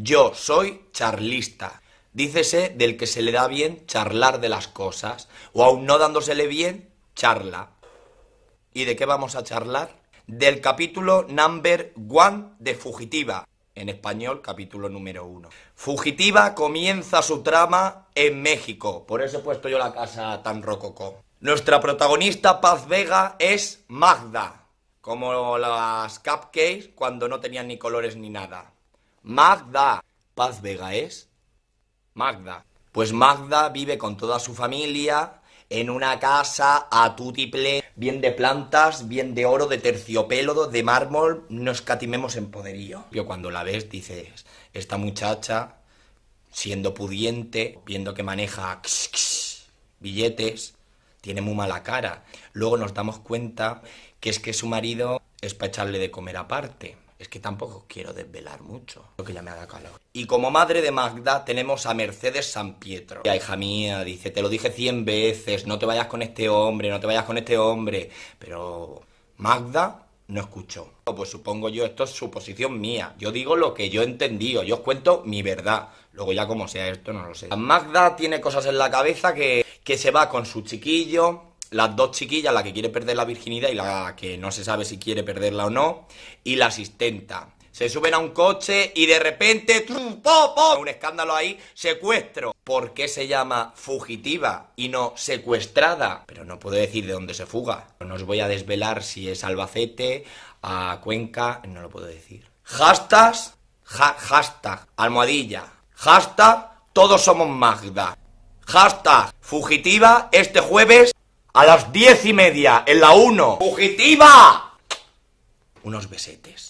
Yo soy charlista. Dícese del que se le da bien charlar de las cosas, o aun no dándosele bien, charla. ¿Y de qué vamos a charlar? Del capítulo number one de Fugitiva, en español capítulo número uno. Fugitiva comienza su trama en México, por eso he puesto yo la casa tan rococó. Nuestra protagonista Paz Vega es Magda, como las cupcakes cuando no tenían ni colores ni nada. Magda. Paz Vega es. Magda. Pues Magda vive con toda su familia en una casa a bien de plantas, bien de oro, de terciopelo, de mármol, no escatimemos en poderío. Yo cuando la ves dices, esta muchacha, siendo pudiente, viendo que maneja billetes, tiene muy mala cara. Luego nos damos cuenta que es que su marido es para echarle de comer aparte es que tampoco quiero desvelar mucho, lo que ya me haga calor. Y como madre de Magda tenemos a Mercedes San Pietro. Ya, hija mía, dice, te lo dije cien veces, no te vayas con este hombre, no te vayas con este hombre. Pero Magda no escuchó. Pues supongo yo, esto es suposición mía. Yo digo lo que yo entendí yo os cuento mi verdad. Luego ya como sea esto, no lo sé. Magda tiene cosas en la cabeza que, que se va con su chiquillo, las dos chiquillas, la que quiere perder la virginidad y la que no se sabe si quiere perderla o no, y la asistenta. Se suben a un coche y de repente, un escándalo ahí, secuestro. ¿Por qué se llama fugitiva y no secuestrada? Pero no puedo decir de dónde se fuga. No os voy a desvelar si es Albacete, a Cuenca, no lo puedo decir. Hashtags, hashtag, almohadilla, hashtag, todos somos Magda. Hashtag fugitiva este jueves a las diez y media en la 1. ¡Fugitiva! Unos besetes.